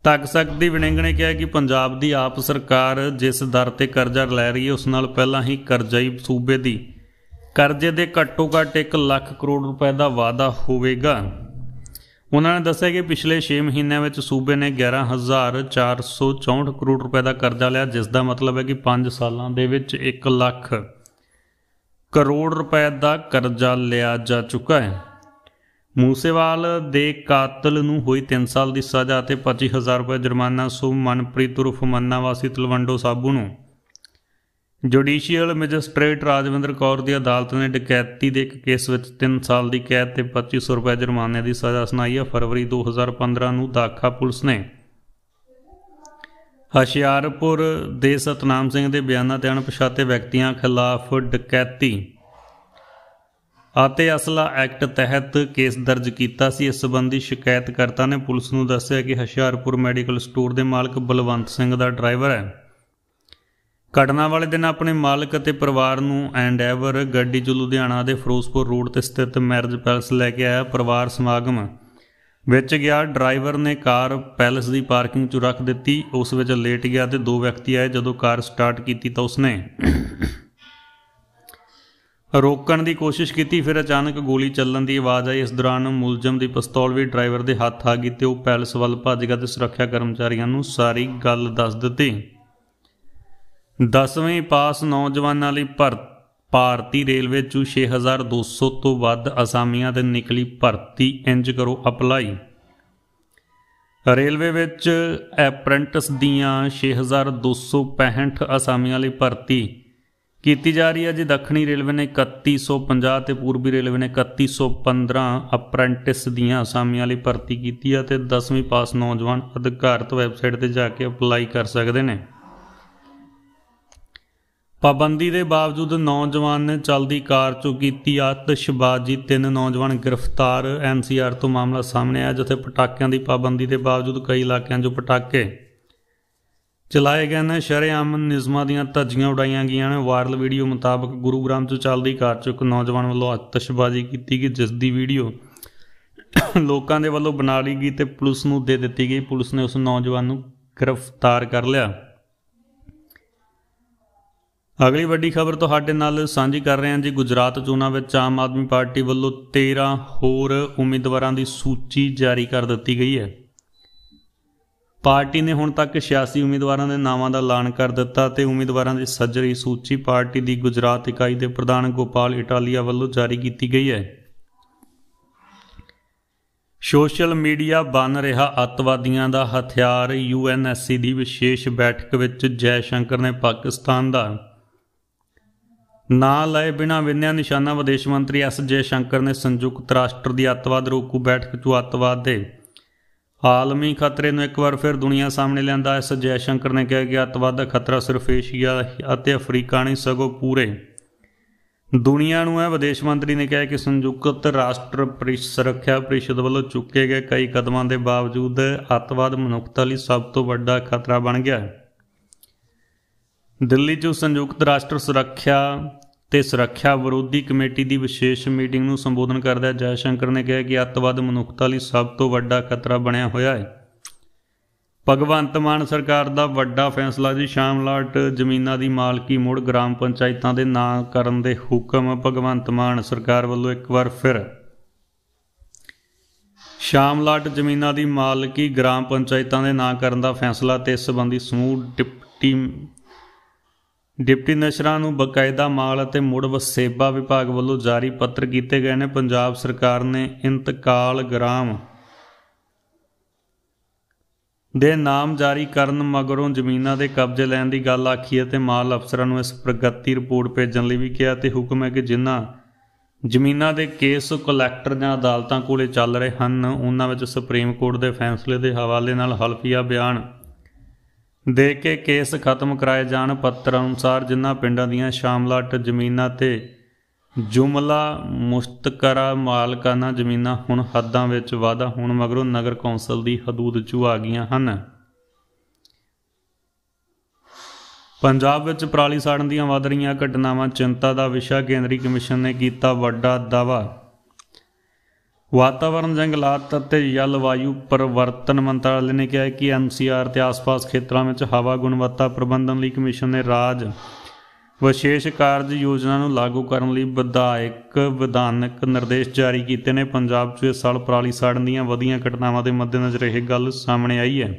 ਤੱਕ ਸਕਦੀ ਵੜਿੰਗ ਨੇ ਕਿਹਾ ਕਿ ਪੰਜਾਬ ਦੀ ਆਪ ਸਰਕਾਰ ਜਿਸ ਦਰ ਤੇ ਕਰਜ਼ਾ ਲੈ ਰਹੀ ਹੈ ਉਸ ਨਾਲ ਪਹਿਲਾਂ ਹੀ ਕਰਜ਼ਾਈ ਸੂਬੇ ਦੀ ਕਰਜ਼ੇ ਦੇ ਘੱਟੋ ਘੱਟ 1 ਲੱਖ ਕਰੋੜ ਰੁਪਏ ਦਾ ਵਾਅਦਾ ਹੋਵੇਗਾ ਉਹਨਾਂ ਨੇ ਦੱਸਿਆ ਕਿ ਪਿਛਲੇ 6 ਮਹੀਨਿਆਂ ਵਿੱਚ ਸੂਬੇ ਨੇ 11464 ਕਰੋੜ ਰੁਪਏ ਦਾ ਕਰਜ਼ਾ ਲਿਆ ਜਿਸ ਦਾ ਮਤਲਬ ਹੈ ਕਿ 5 ਸਾਲਾਂ ਦੇ ਵਿੱਚ 1 ਲੱਖ ਕਰੋੜ ਰੁਪਏ ਦਾ ਕਰਜ਼ਾ ਲਿਆ ਜਾ ਚੁੱਕਾ ਹੈ ਮੂਸੇਵਾਲ ਦੇ ਕਾਤਲ ਨੂੰ ਹੋਈ 3 ਸਾਲ ਦੀ ਸਜ਼ਾ ਅਤੇ 25000 ਰੁਪਏ ਜੁਰਮਾਨਾ ਸੋ ਮਨਪ੍ਰੀਤ ਮੰਨਾ ਵਾਸੀ ਤਲਵੰਡੋ ਸਾਬੂ ਨੂੰ ਜੁਡੀਸ਼ੀਅਲ ਮੈਜਿਸਟ੍ਰੇਟ ਰਾਜਵਿੰਦਰ ਕੌਰ ਦੀ ਅਦਾਲਤ ਨੇ ਡਕੈਤੀ ਦੇ ਇੱਕ ਕੇਸ ਵਿੱਚ 3 ਸਾਲ ਦੀ ਕੈਦ ਤੇ 2500 ਰੁਪਏ ਜੁਰਮਾਨੇ ਦੀ ਸਜ਼ਾ ਸੁਣਾਈ ਹੈ ਫਰਵਰੀ 2015 ਨੂੰ ਦਾਖਾ ਪੁਲਿਸ ਨੇ ਹਸ਼ਿਆਰਪੁਰ ਦੇ ਸਤਨਾਮ ਸਿੰਘ ਦੇ ਬਿਆਨਾਂ ਤੇ ਅਣਪਛਾਤੇ ਵਿਅਕਤੀਆਂ ਖਿਲਾਫ ਡਕੈਤੀ ਅਤੇ ਅਸਲਾ ਐਕਟ ਤਹਿਤ ਕੇਸ ਦਰਜ ਕੀਤਾ ਸੀ ਇਸ ਸੰਬੰਧੀ ਸ਼ਿਕਾਇਤਕਰਤਾ ਨੇ ਪੁਲਿਸ ਨੂੰ ਦੱਸਿਆ ਕਿ ਹਸ਼ਿਆਰਪੁਰ ਮੈਡੀਕਲ ਸਟੋਰ ਦੇ ਮਾਲਕ ਬਲਵੰਤ ਸਿੰਘ ਦਾ ਡਰਾਈਵਰ ਹੈ ਘਟਨਾ ਵਾਲੇ ਦਿਨ ਆਪਣੇ ਮਾਲਕ ਅਤੇ ਪਰਿਵਾਰ ਨੂੰ ਐਂਡੈਵਰ ਗੱਡੀ ਚ ਲੁਧਿਆਣਾ ਦੇ ਫਿਰੋਜ਼ਪੁਰ ਰੋਡ ਤੇ ਸਥਿਤ ਮੈਰਿਜ ਪੈਲਸ ਲੈ ਕੇ ਆਇਆ ਪਰਿਵਾਰ ਸਮਾਗਮ ਵਿੱਚ ਗਿਆ ਡਰਾਈਵਰ ਨੇ ਕਾਰ ਪੈਲਸ ਦੀ ਪਾਰਕਿੰਗ 'ਚ ਰੱਖ ਦਿੱਤੀ ਉਸ ਵਿੱਚ ਲੇਟ ਗਿਆ ਤੇ ਦੋ ਵਿਅਕਤੀ ਆਏ ਜਦੋਂ ਕਾਰ ਸਟਾਰਟ ਕੀਤੀ ਤਾਂ ਉਸਨੇ ਰੋਕਣ ਦੀ ਕੋਸ਼ਿਸ਼ ਕੀਤੀ ਫਿਰ ਅਚਾਨਕ ਗੋਲੀ ਚੱਲਣ ਦੀ ਆਵਾਜ਼ ਆਈ ਇਸ ਦੌਰਾਨ ਮੁਲਜ਼ਮ ਦੀ ਪਿਸਤੌਲ ਵੀ ਡਰਾਈਵਰ ਦੇ ਹੱਥ ਆ ਗਈ ਤੇ ਉਹ ਪੈਲਸ ਵੱਲ ਭੱਜ ਗਿਆ ਤੇ ਸੁਰੱਖਿਆ ਕਰਮਚਾਰੀਆਂ ਨੂੰ ਸਾਰੀ ਗੱਲ ਦੱਸ ਦਿੱਤੀ 10ਵੇਂ ਪਾਸ ਨੌਜਵਾਨਾਂ ਲਈ ਭਰਤ ਭਾਰਤੀ ਰੇਲਵੇ ਚ 6200 ਤੋਂ ਵੱਧ ਅਸਾਮੀਆਂ ਤੇ ਨਿਕਲੀ ਭਰਤੀ ਇੰਜ ਕਰੋ ਅਪਲਾਈ ਰੇਲਵੇ ਵਿੱਚ ਐਪ੍ਰੈਂਟਿਸ ਦੀਆਂ 6265 ਅਸਾਮੀਆਂ ਲਈ ਭਰਤੀ ਕੀਤੀ ਜਾ ਰਹੀ ਹੈ ਜੀ ਦੱਖਣੀ ਰੇਲਵੇ ਨੇ 3150 ਤੇ ਪੂਰਬੀ ਰੇਲਵੇ ਨੇ 3115 ਅਪ੍ਰੈਂਟਿਸ ਦੀਆਂ ਅਸਾਮੀਆਂ ਲਈ ਭਰਤੀ ਕੀਤੀ ਹੈ ਤੇ 10ਵੀਂ ਪਾਸ ਨੌਜਵਾਨ ਅਧਿਕਾਰਤ ਵੈਬਸਾਈਟ ਤੇ ਜਾ ਕੇ ਅਪਲਾਈ ਕਰ ਸਕਦੇ ਨੇ ਪਾਬੰਦੀ ਦੇ ਬਾਵਜੂਦ ਨੌਜਵਾਨ ਨੇ ਚਲਦੀ ਕਾਰ ਚੋਂ ਕੀਤੀ ਆਤਿਸ਼ਬਾਜ਼ੀ ਤਿੰਨ ਨੌਜਵਾਨ ਗ੍ਰਿਫਤਾਰ ਐਨਸੀਆਰ ਤੋਂ ਮਾਮਲਾ ਸਾਹਮਣੇ ਆਇਆ ਜਿੱਥੇ ਪਟਾਕਿਆਂ ਦੀ ਪਾਬੰਦੀ ਦੇ ਬਾਵਜੂਦ ਕਈ ਇਲਾਕਿਆਂ 'ਚ ਪਟਾਕੇ ਚਲਾਏ ਗਏ ਨੇ ਸ਼ਰੇਆਮ ਨਿਜ਼ਮਾਂ ਦੀਆਂ ਧੱਜੀਆਂ ਉਡਾਈਆਂ ਗਈਆਂ ਨੇ ਵਾਇਰਲ ਵੀਡੀਓ ਮੁਤਾਬਕ ਗੁਰੂਗ੍ਰਾਮ 'ਚ ਚਲਦੀ ਕਾਰ 'ਚ ਇੱਕ ਨੌਜਵਾਨ ਵੱਲੋਂ ਆਤਿਸ਼ਬਾਜ਼ੀ ਕੀਤੀ ਗਈ ਜਿਸ ਦੀ ਵੀਡੀਓ ਲੋਕਾਂ ਦੇ ਵੱਲੋਂ ਬਣਾ ਲਈ ਗਈ ਤੇ ਪੁਲਿਸ ਨੂੰ ਦੇ ਦਿੱਤੀ ਗਈ ਪੁਲਿਸ ਨੇ ਉਸ ਨੌਜਵਾਨ ਨੂੰ ਗ੍ਰਿਫਤਾਰ ਕਰ ਲਿਆ ਅਗਲੀ ਵੱਡੀ ਖਬਰ ਤੁਹਾਡੇ ਨਾਲ ਸਾਂਝੀ ਕਰ ਰਹੇ ਹਾਂ ਜੀ ਗੁਜਰਾਤ ਚੋਣਾਂ ਵਿੱਚ ਆਮ ਆਦਮੀ ਪਾਰਟੀ ਵੱਲੋਂ 13 ਹੋਰ ਉਮੀਦਵਾਰਾਂ ਦੀ ਸੂਚੀ ਜਾਰੀ ਕਰ ਦਿੱਤੀ ਗਈ ਹੈ ਪਾਰਟੀ ਨੇ ਹੁਣ ਤੱਕ 86 ਉਮੀਦਵਾਰਾਂ ਦੇ ਨਾਵਾਂ ਦਾ ਐਲਾਨ ਕਰ ਦਿੱਤਾ ਤੇ ਉਮੀਦਵਾਰਾਂ ਦੀ ਸੱਜਰੀ ਸੂਚੀ ਪਾਰਟੀ ਦੀ ਗੁਜਰਾਤ ਇਕਾਈ ਦੇ ਪ੍ਰਧਾਨ ਗੋਪਾਲ ਇਟਾਲੀਆ ਵੱਲੋਂ ਜਾਰੀ ਕੀਤੀ ਗਈ ਹੈ ਸੋਸ਼ਲ ਮੀਡੀਆ ਬਣ ਰਿਹਾ ਅੱਤਵਾਦੀਆਂ ਦਾ ਹਥਿਆਰ ਯੂਐਨਐਸਸੀ ਦੀ ਵਿਸ਼ੇਸ਼ ਬੈਠਕ ਵਿੱਚ ਜੈ ਸ਼ੰਕਰ ਨੇ ਪਾਕਿਸਤਾਨ ਦਾ ਨਾ ਲਏ ਬਿਨਾ ਵਿੰਨਿਆ ਨਿਸ਼ਾਨਾ ਵਿਦੇਸ਼ ਮੰਤਰੀ ਐਸ ਜੇ ਸ਼ੰਕਰ ਨੇ ਸੰਯੁਕਤ ਰਾਸ਼ਟਰ ਦੀ ਅੱਤਵਾਦ ਰੋਕੂ ਬੈਠਕ 'ਚ ਅੱਤਵਾਦ ਦੇ ਆਲਮੀ ਖਤਰੇ ਨੂੰ ਇੱਕ ਵਾਰ ਫਿਰ ਦੁਨੀਆ ਸਾਹਮਣੇ ਲਿਆਂਦਾ ਐਸ ਜੇ ਸ਼ੰਕਰ ਨੇ ਕਿਹਾ ਕਿ ਅੱਤਵਾਦ ਦਾ ਖਤਰਾ ਸਿਰਫ ਏਸ਼ੀਆ ਅਤੇ ਅਫਰੀਕਾ ਨਹੀਂ ਸਗੋਂ ਪੂਰੇ ਦੁਨੀਆ ਨੂੰ ਹੈ ਵਿਦੇਸ਼ ਮੰਤਰੀ ਨੇ ਕਿਹਾ ਕਿ ਸੰਯੁਕਤ ਰਾਸ਼ਟਰ ਪਰਿਸ਼ਦ ਸੁਰੱਖਿਆ ਪਰਿਸ਼ਦ ਵੱਲੋਂ ਚੁੱਕੇ ਗਏ ਕਈ ਕਦਮਾਂ ਦੇ ਬਾਵਜੂਦ ਅੱਤਵਾਦ ਮਨੁੱਖਤਾ ਲਈ ਸਭ ਤੋਂ ਵੱਡਾ ਖਤਰਾ ਬਣ ਗਿਆ ਹੈ ਦਿੱਲੀ 'ਚ ਸੰਯੁਕਤ ਰਾਸ਼ਟਰ ਸੁਰੱਖਿਆ ਤੇ ਸੁਰੱਖਿਆ ਵਿਰੋਧੀ ਕਮੇਟੀ ਦੀ ਵਿਸ਼ੇਸ਼ ਮੀਟਿੰਗ ਨੂੰ ਸੰਬੋਧਨ ਕਰਦਿਆਂ ਜੈ ਸ਼ੰਕਰ ਨੇ ਕਿਹਾ ਕਿ ਅੱਤਵਾਦ ਮਨੁੱਖਤਾ ਲਈ ਸਭ ਤੋਂ ਵੱਡਾ ਖਤਰਾ ਬਣਿਆ ਹੋਇਆ ਹੈ ਭਗਵੰਤ ਮਾਨ ਸਰਕਾਰ ਦਾ ਵੱਡਾ ਫੈਸਲਾ ਜੀ ਸ਼ਾਮਲਾਟ ਜ਼ਮੀਨਾਂ ਦੀ ਮਾਲਕੀ ਮੁੜ ਗ੍ਰਾਮ ਪੰਚਾਇਤਾਂ ਦੇ ਨਾਂ ਕਰਨ ਦੇ ਹੁਕਮ ਭਗਵੰਤ ਮਾਨ ਸਰਕਾਰ ਵੱਲੋਂ ਇੱਕ ਵਾਰ ਫਿਰ ਸ਼ਾਮਲਾਟ ਜ਼ਮੀਨਾਂ ਦੀ ਮਾਲਕੀ ਗ੍ਰਾਮ ਪੰਚਾਇਤਾਂ ਦੇ ਨਾਂ ਕਰਨ ਦਾ ਫੈਸਲਾ ਤੇ ਇਸ ਸੰਬੰਧੀ ਸਮੂਹ ਡਿਪਟੀ ਡਿਪਟੀ ਨਸ਼ਰਾਂ ਨੂੰ ਬਕਾਇਦਾ ਮਾਲ ਅਤੇ ਮੁੜ ਵਸੇਬਾ ਵਿਭਾਗ ਵੱਲੋਂ ਜਾਰੀ ਪੱਤਰ ਕੀਤੇ ਗਏ ਨੇ ਪੰਜਾਬ ਸਰਕਾਰ ਨੇ ਇੰਤਕਾਲ ਗ੍ਰਾਮ ਦੇ ਨਾਮ ਜਾਰੀ ਕਰਨ ਮਗਰੋਂ ਜ਼ਮੀਨਾਂ ਦੇ ਕਬਜ਼ੇ ਲੈਣ ਦੀ ਗੱਲ ਆਖੀ ਹੈ ਤੇ ਮਾਲ ਅਫਸਰਾਂ ਨੂੰ ਇਸ ਪ੍ਰਗਤੀ ਰਿਪੋਰਟ ਭੇਜਣ ਲਈ ਵੀ ਕਿਹਾ ਤੇ ਹੁਕਮ ਹੈ ਕਿ ਜਿਨ੍ਹਾਂ ਜ਼ਮੀਨਾਂ ਦੇ ਕੇਸ ਕਲੈਕਟਰ ਜਾਂ ਅਦਾਲਤਾਂ ਕੋਲੇ ਚੱਲ ਰਹੇ ਹਨ ਉਹਨਾਂ ਵਿੱਚ ਸੁਪਰੀਮ ਕੋਰਟ ਦੇ ਫੈਸਲੇ ਦੇ ਹਵਾਲੇ ਨਾਲ ਹਲਫੀਆ ਬਿਆਨ ਦੇ ਕੇ ਕੇਸ ਖਤਮ ਕਰਾਏ ਜਾਣ ਪੱਤਰ ਅਨੁਸਾਰ ਜਿਨ੍ਹਾਂ ਪਿੰਡਾਂ ਦੀਆਂ ਸ਼ਾਮਲਾਟ ਜ਼ਮੀਨਾਂ ਤੇ ਜੁਮਲਾ ਮੁਸ਼ਤਕਰਾ ਮਾਲਕਾਨਾ ਜ਼ਮੀਨਾਂ ਹੁਣ ਹੱਦਾਂ ਵਿੱਚ ਵਾਧਾ ਹੋਣ ਮਗਰੋਂ ਨਗਰ ਕੌਂਸਲ ਦੀ ਹਦੂਦ 'ਚ ਆ ਗਈਆਂ ਹਨ ਪੰਜਾਬ ਵਿੱਚ ਪਰਾਲੀ ਸਾੜਨ ਦੀਆਂ ਵਧ ਰਹੀਆਂ ਘਟਨਾਵਾਂ ਚਿੰਤਾ ਦਾ ਵਿਸ਼ਾ ਕੇਂਦਰੀ ਕਮਿਸ਼ਨ ਨੇ ਕੀਤਾ ਵੱਡਾ ਦਾਵਾ ਵਾਤਾਵਰਣ ਜੰਗਲਾਤ ਅਤੇ ਜਲਵਾਯੂ ਪਰਿਵਰਤਨ ਮੰਤਰਾਲੇ ਨੇ ਕਿਹਾ ਹੈ ਕਿ ਐਨਸੀਆਰ ਤੇ ਆਸ-ਪਾਸ ਖੇਤਰਾਂ ਵਿੱਚ ਹਵਾ ਗੁਣਵੱਤਾ ਪ੍ਰਬੰਧਨ ਲਈ ਕਮਿਸ਼ਨ ਨੇ ਰਾਜ ਵਿਸ਼ੇਸ਼ ਕਾਰਜ ਯੋਜਨਾ ਨੂੰ ਲਾਗੂ ਕਰਨ ਲਈ ਵਿਧਾਇਕ ਵਿਧਾਨਕ ਨਿਰਦੇਸ਼ ਜਾਰੀ ਕੀਤੇ ਨੇ ਪੰਜਾਬ 'ਚ ਇਸ ਸਾਲ ਪਰਾਲੀ ਸਾੜਨ ਦੀਆਂ ਵਧੀਆਂ ਘਟਨਾਵਾਂ ਦੇ ਮੱਦੇਨਜ਼ਰ ਇਹ ਗੱਲ ਸਾਹਮਣੇ ਆਈ ਹੈ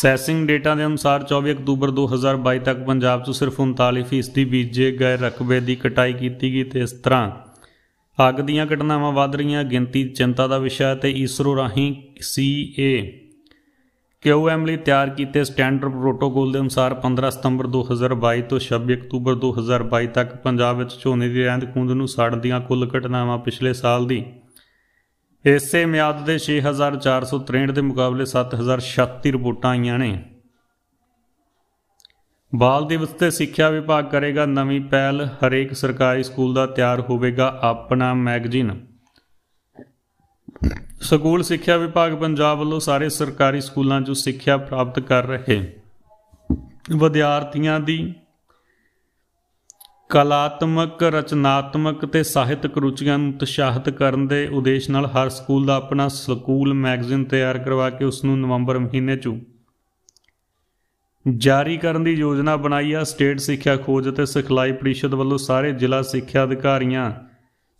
ਸੈਸਿੰਗ ਡੇਟਾ ਦੇ ਅਨੁਸਾਰ 24 ਅਕਤੂਬਰ 2022 ਤੱਕ ਪੰਜਾਬ 'ਚ ਸਿਰਫ 39% ਬੀਜੇ ਗਏ ਰਕਬੇ ਦੀ ਕਟਾਈ ਕੀਤੀ ਗਈ ਤੇ ਇਸ ਤਰ੍ਹਾਂ ਅੱਗ ਦੀਆਂ ਘਟਨਾਵਾਂ ਵਧ ਰਹੀਆਂ ਗਿਣਤੀ ਚਿੰਤਾ ਦਾ ਵਿਸ਼ਾ ਹੈ ਤੇ ਇਸਰੋ ਰਾਹੀਂ ਸੀਏ ਕਿਉਂ ਲਈ ਤਿਆਰ ਕੀਤੇ ਸਟੈਂਡਰਡ ਪ੍ਰੋਟੋਕੋਲ ਦੇ ਅਨੁਸਾਰ 15 ਸਤੰਬਰ 2022 ਤੋਂ 26 ਅਕਤੂਬਰ 2022 ਤੱਕ ਪੰਜਾਬ ਵਿੱਚ ਝੋਨੇ ਦੀ ਰਹਿੰਦ ਖੁੰਦ ਨੂੰ ਸਾੜਨ ਦੀਆਂ ਕੁੱਲ ਘਟਨਾਵਾਂ ਪਿਛਲੇ ਸਾਲ ਦੀ ਇਸੇ ਮਿਆਦ ਦੇ 6463 ਦੇ ਮੁਕਾਬਲੇ 7036 ਰਿਪੋਰਟਾਂ ਆਈਆਂ ਨੇ ਬਾਲ ਦਿਵਸ ਤੇ ਸਿੱਖਿਆ ਵਿਭਾਗ ਕਰੇਗਾ ਨਵੀਂ ਪਹਿਲ ਹਰੇਕ ਸਰਕਾਰੀ ਸਕੂਲ ਦਾ ਤਿਆਰ ਹੋਵੇਗਾ ਆਪਣਾ ਮੈਗਜ਼ੀਨ ਸਕੂਲ ਸਿੱਖਿਆ ਵਿਭਾਗ ਪੰਜਾਬ ਵੱਲੋਂ ਸਾਰੇ ਸਰਕਾਰੀ ਸਕੂਲਾਂ 'ਚ ਸਿੱਖਿਆ ਪ੍ਰਾਪਤ ਕਰ ਰਹੇ ਵਿਦਿਆਰਥੀਆਂ ਦੀ ਕਲਾਤਮਕ ਰਚਨਾਤਮਕ ਤੇ ਸਾਹਿਤਕ ਰੁਚੀਆਂ ਨੂੰ ਉਤਸ਼ਾਹਿਤ ਕਰਨ ਦੇ ਉਦੇਸ਼ ਨਾਲ ਹਰ ਸਕੂਲ ਦਾ ਆਪਣਾ ਸਕੂਲ ਮੈਗਜ਼ੀਨ ਤਿਆਰ ਕਰਵਾ ਕੇ ਉਸ ਨੂੰ ਨਵੰਬਰ ਮਹੀਨੇ 'ਚ ਜਾਰੀ ਕਰਨ ਦੀ ਯੋਜਨਾ ਬਣਾਈ ਆ ਸਟੇਟ ਸਿੱਖਿਆ ਖੋਜ ਅਤੇ ਸਿਖਲਾਈ ਪ੍ਰੀਸ਼ਦ ਵੱਲੋਂ ਸਾਰੇ ਜ਼ਿਲ੍ਹਾ ਸਿੱਖਿਆ ਅਧਿਕਾਰੀਆਂ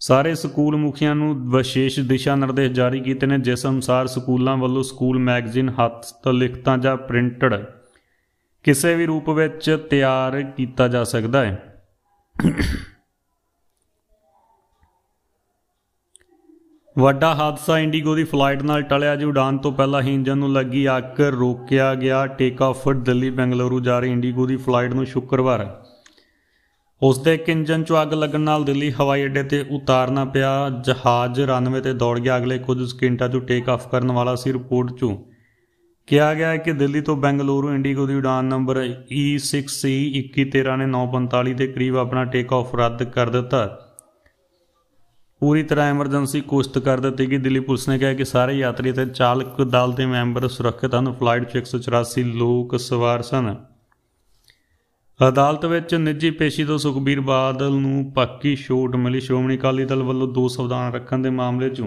ਸਾਰੇ ਸਕੂਲ ਮੁਖੀਆਂ ਨੂੰ ਵਿਸ਼ੇਸ਼ ਦਿਸ਼ਾ ਨਿਰਦੇਸ਼ ਜਾਰੀ ਕੀਤੇ ਨੇ ਜਿਸ ਅਨੁਸਾਰ ਸਕੂਲਾਂ ਵੱਲੋਂ ਸਕੂਲ ਮੈਗਜ਼ੀਨ ਹੱਥ ਤੋਂ ਲਿਖਤਾਂ ਜਾਂ ਪ੍ਰਿੰਟਡ ਕਿਸੇ ਵੀ ਰੂਪ ਵਿੱਚ ਤਿਆਰ ਕੀਤਾ ਜਾ ਸਕਦਾ ਹੈ ਵੱਡਾ ਹਾਦਸਾ ਇੰਡੀਗੋ ਦੀ ਫਲਾਈਟ ਨਾਲ ਟਲਿਆ ਜੀ ਉਡਾਨ ਤੋਂ ਪਹਿਲਾਂ ਹੀ ਇੰਜਨ ਨੂੰ ਲੱਗੀ ਅੱਗ ਰੋਕਿਆ ਗਿਆ ਟੇਕ ਆਫ ਦਿੱਲੀ ਬੈਂਗਲੁਰੂ ਜਾ ਰਹੀ ਇੰਡੀਗੋ ਦੀ ਫਲਾਈਟ ਨੂੰ ਸ਼ੁੱਕਰਵਾਰ ਉਸ ਦੇ ਇੱਕ ਇੰਜਨ 'ਚ ਅੱਗ ਲੱਗਣ ਨਾਲ ਦਿੱਲੀ ਹਵਾਈ ਅੱਡੇ ਤੇ ਉਤਾਰਨਾ ਪਿਆ ਜਹਾਜ਼ ਰਨਵੇ ਤੇ ਦੌੜ ਗਿਆ ਅਗਲੇ ਕੁਝ ਸਕਿੰਟਾਂ 'ਚ ਟੇਕ ਆਫ ਕਰਨ ਵਾਲਾ ਸੀ ਰਿਪੋਰਟ 'ਚ ਕਿਹਾ ਗਿਆ ਹੈ ਕਿ ਦਿੱਲੀ ਤੋਂ ਬੈਂਗਲੁਰੂ ਇੰਡੀਗੋ ਦੀ ਉਡਾਨ ਨੰਬਰ E6C2113 ਨੇ 9:45 ਦੇ ਕਰੀਬ ਆਪਣਾ ਟੇਕ ਆਫ ਰੱਦ ਕਰ ਦਿੱਤਾ ਪੂਰੀ ਤਰ੍ਹਾਂ ਐਮਰਜੈਂਸੀ ਕੋਸ਼ਤ ਕਰ ਦਿੱਤੀ ਕਿ ਦਿੱਲੀ ਪੁਲਿਸ ਨੇ ਕਿਹਾ ਕਿ ਸਾਰੇ ਯਾਤਰੀ ਤੇ ਚਾਲਕ ਦਲ ਦੇ ਮੈਂਬਰ ਸੁਰੱਖਿਅਤ ਹਨ ਫਲਾਈਟ 184 ਲੋਕ ਸਵਾਰ ਸਨ ਅਦਾਲਤ ਵਿੱਚ ਨਿੱਜੀ ਪੇਸ਼ੀ ਤੋਂ ਸੁਖਬੀਰ ਬਾਦਲ ਨੂੰ ਪੱਕੀ ਛੋਟ ਮਿਲੀ ਸ਼੍ਰੋਮਣੀ ਅਕਾਲੀ ਦਲ ਵੱਲੋਂ ਦੋ ਸਵਧਾਨ ਰੱਖਣ ਦੇ ਮਾਮਲੇ 'ਚ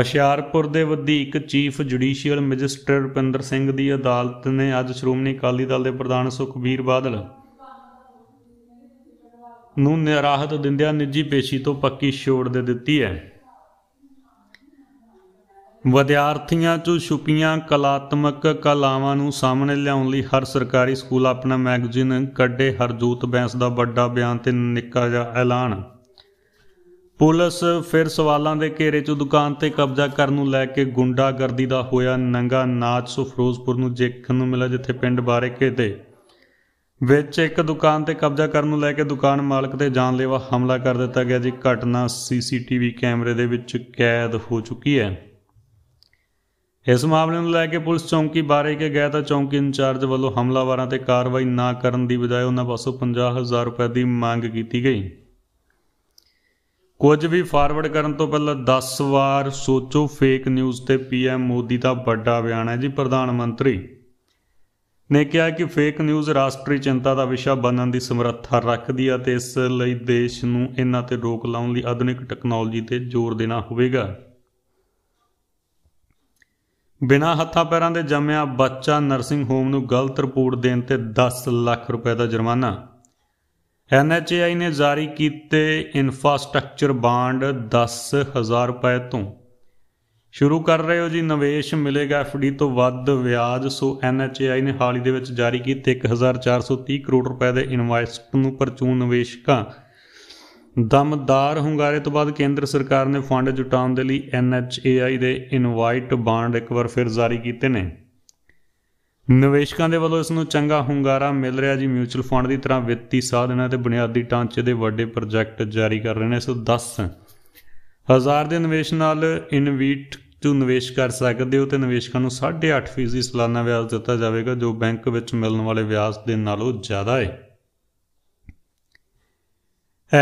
ਹਸ਼ਿਆਰਪੁਰ ਦੇ ਵਧੀਕ chief judicial magistrate Rupinder Singh ਦੀ ਅਦਾਲਤ ਨੇ ਅੱਜ ਸ਼੍ਰੋਮਣੀ ਅਕਾਲੀ ਦਲ ਦੇ ਪ੍ਰਧਾਨ ਸੁਖਬੀਰ ਬਾਦਲ ਨੂੰ ਨਿਰਾਹਤ ਦਿੰਦਿਆਂ ਨਿੱਜੀ ਪੇਸ਼ੀ ਤੋਂ ਪੱਕੀ ਛੋੜ ਦੇ ਦਿੱਤੀ ਹੈ ਵਿਦਿਆਰਥੀਆਂ 'ਚੋਂ ਛੁਪੀਆਂ ਕਲਾਤਮਕ ਕਲਾਵਾਂ ਨੂੰ ਸਾਹਮਣੇ ਲਿਆਉਣ ਲਈ ਹਰ ਸਰਕਾਰੀ ਸਕੂਲ ਆਪਣਾ ਮੈਗਜ਼ੀਨ ਕੱਢੇ ਹਰਜੋਤ ਬੈਂਸ ਦਾ ਵੱਡਾ ਬਿਆਨ ਤੇ ਨਿੱਕਾ ਜਿਹਾ ਐਲਾਨ ਪੁਲਿਸ ਫਿਰ ਸਵਾਲਾਂ ਦੇ ਘੇਰੇ 'ਚ ਦੁਕਾਨ ਤੇ ਕਬਜ਼ਾ ਕਰਨ ਨੂੰ ਲੈ ਕੇ ਗੁੰਡਾਗਰਦੀ ਦਾ ਹੋਇਆ ਨੰਗਾ ਨਾਚ ਸੁਫਰੋਜ਼ਪੁਰ ਨੂੰ ਦੇਖਣ ਨੂੰ ਮਿਲਿਆ ਜਿੱਥੇ ਪਿੰਡ ਬਾਰੇ ਕਿਤੇ ਵਿੱਚ ਇੱਕ ਦੁਕਾਨ ਤੇ ਕਬਜ਼ਾ ਕਰਨ ਨੂੰ ਲੈ ਕੇ ਦੁਕਾਨ ਮਾਲਕ ਤੇ ਜਾਨਲੇਵਾ ਹਮਲਾ ਕਰ ਦਿੱਤਾ ਗਿਆ ਜੀ ਘਟਨਾ ਸੀਸੀਟੀਵੀ ਕੈਮਰੇ ਦੇ ਵਿੱਚ ਕੈਦ ਹੋ ਚੁੱਕੀ ਹੈ ਇਸ ਮਾਮਲੇ ਨੂੰ ਲੈ ਕੇ ਪੁਲਿਸ ਚੌਂਕੀ ਬਾਰੇ ਕੇ ਗਿਆ ਤਾਂ ਚੌਂਕੀ ਇੰਚਾਰਜ ਵੱਲੋਂ ਹਮਲਾਵਰਾਂ ਤੇ ਕਾਰਵਾਈ ਨਾ ਕਰਨ ਦੀ ਬਜਾਏ ਉਹਨਾਂ ਪਾਸੋਂ 50000 ਰੁਪਏ ਦੀ ਮੰਗ ਕੀਤੀ ਗਈ ਕੁਝ ਵੀ ਫਾਰਵਰਡ ਕਰਨ ਤੋਂ ਪਹਿਲਾਂ 10 ਵਾਰ ਸੋਚੋ ਫੇਕ ਨਿਊਜ਼ ਤੇ ਪੀਐਮ ਮੋਦੀ ਦਾ ਵੱਡਾ ਬਿਆਨ ਹੈ ਜੀ ਪ੍ਰਧਾਨ ਮੰਤਰੀ ਨੇ ਕਿਹਾ ਕਿ ਫੇਕ ਨਿਊਜ਼ ਰਾਸ਼ਟਰੀ ਚਿੰਤਾ ਦਾ ਵਿਸ਼ਾ ਬਣਨ ਦੀ ਸਮਰੱਥਾ ਰੱਖਦੀ ਹੈ ਤੇ ਇਸ ਲਈ ਦੇਸ਼ ਨੂੰ ਇਹਨਾਂ ਤੇ ਰੋਕ ਲਾਉਣ ਲਈ ਆਧੁਨਿਕ ਟੈਕਨੋਲੋਜੀ ਤੇ ਜ਼ੋਰ ਦੇਣਾ ਹੋਵੇਗਾ ਬਿਨਾ ਹੱਥਾਂ ਪੈਰਾਂ ਦੇ ਜੰਮਿਆ ਬੱਚਾ ਨਰਸਿੰਗ ਹੋਮ ਨੂੰ ਗਲਤ ਰਿਪੋਰਟ ਦੇਣ ਤੇ 10 ਲੱਖ ਰੁਪਏ ਦਾ ਜੁਰਮਾਨਾ ਐਨਐਚਏਆਈ ਨੇ ਜਾਰੀ ਕੀਤੇ ਇਨਫਰਾਸਟ੍ਰਕਚਰ ਬਾਂਡ 10000 ਰੁਪਏ ਤੋਂ ਸ਼ੁਰੂ ਕਰ ਰਹੇ ਹੋ ਜੀ ਨਿਵੇਸ਼ ਮਿਲੇਗਾ ਐਫਡੀ ਤੋਂ ਵੱਧ ਵਿਆਜ ਸੋ ਆਈ ਨੇ ਹਾਲ ਹੀ ਦੇ ਵਿੱਚ ਜਾਰੀ ਕੀਤੇ 1430 ਕਰੋੜ ਰੁਪਏ ਦੇ ਇਨਵੈਸਟ ਨੂੰ ਪਰਚੂਨ ਨਿਵੇਸ਼ਕਾਂ ਦਮਦਾਰ ਹੁੰਗਾਰੇ ਤੋਂ ਬਾਅਦ ਕੇਂਦਰ ਸਰਕਾਰ ਨੇ ਫੰਡ ਜੁਟਾਉਣ ਦੇ ਲਈ ਐਨਐਚਏਆਈ ਦੇ ਇਨਵਾਈਟ ਬਾਂਡ ਇੱਕ ਵਾਰ ਫਿਰ ਜਾਰੀ ਕੀਤੇ ਨੇ ਨਿਵੇਸ਼ਕਾਂ ਦੇ ਵੱਲੋਂ ਇਸ ਨੂੰ ਚੰਗਾ ਹੁੰਗਾਰਾ ਮਿਲ ਰਿਹਾ ਜੀ ਮਿਊਚੁਅਲ ਫੰਡ ਦੀ ਤਰ੍ਹਾਂ ਵਿੱਤੀ ਸਾਧਨਾਂ ਤੇ ਬੁਨਿਆਦੀ ਢਾਂਚੇ ਦੇ ਵੱਡੇ ਪ੍ਰੋਜੈਕਟ ਜਾਰੀ ਕਰ ਰਹੇ ਨੇ ਸੋ 10 ਹਜ਼ਾਰ ਦੇ ਨਿਵੇਸ਼ ਨਾਲ ਇਨਵੀਟ ਤੋਂ ਨਿਵੇਸ਼ ਕਰ ਸਕਦੇ ਹੋ ਤੇ ਨਿਵੇਸ਼ਕਾਂ ਨੂੰ 8.5% ਸਾਲਾਨਾ ਵਿਆਜ ਦਿੱਤਾ ਜਾਵੇਗਾ ਜੋ ਬੈਂਕ ਵਿੱਚ ਮਿਲਣ ਵਾਲੇ ਵਿਆਜ ਦੇ ਨਾਲੋਂ ਜ਼ਿਆਦਾ ਹੈ